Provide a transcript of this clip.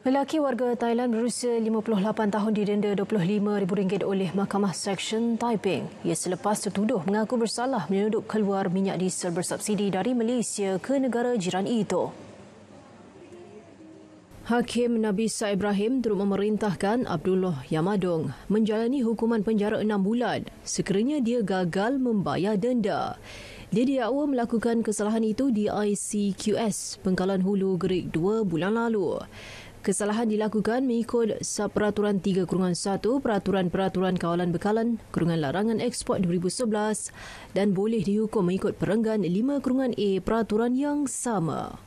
Lelaki warga Thailand berusia 58 tahun didenda RM25,000 oleh Mahkamah Seksyen Taiping. Ia selepas tertuduh mengaku bersalah menyeludup keluar minyak diesel bersubsidi dari Malaysia ke negara jiran itu. Hakim Nabi Sa Ibrahim turut memerintahkan Abdullah Yamadong menjalani hukuman penjara enam bulan sekiranya dia gagal membayar denda. Dia diakwa melakukan kesalahan itu di ICQS, pengkalan hulu gerik dua bulan lalu. Kesalahan dilakukan mengikut Subperaturan 3-1 Peraturan-Peraturan Kawalan Bekalan Kurungan Larangan Ekspor 2011 dan boleh dihukum mengikut perenggan 5-A Peraturan yang sama.